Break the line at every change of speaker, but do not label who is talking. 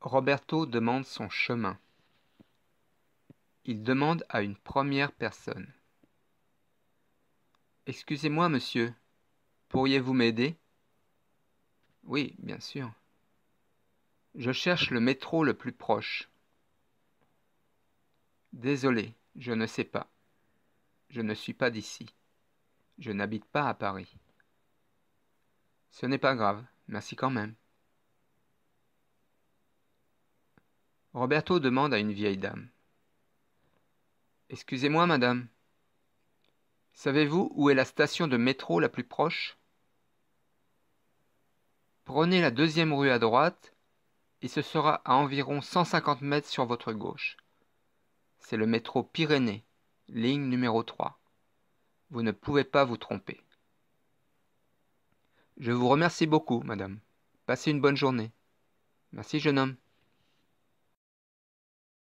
Roberto demande son chemin. Il demande à une première personne. Excusez-moi, monsieur, pourriez-vous m'aider Oui, bien sûr. Je cherche le métro le plus proche. Désolé, je ne sais pas. Je ne suis pas d'ici. Je n'habite pas à Paris. Ce n'est pas grave, merci quand même. Roberto demande à une vieille dame. Excusez-moi, madame. Savez-vous où est la station de métro la plus proche Prenez la deuxième rue à droite et ce sera à environ 150 mètres sur votre gauche. C'est le métro Pyrénées, ligne numéro 3. Vous ne pouvez pas vous tromper. Je vous remercie beaucoup, madame. Passez une bonne journée. Merci, jeune homme.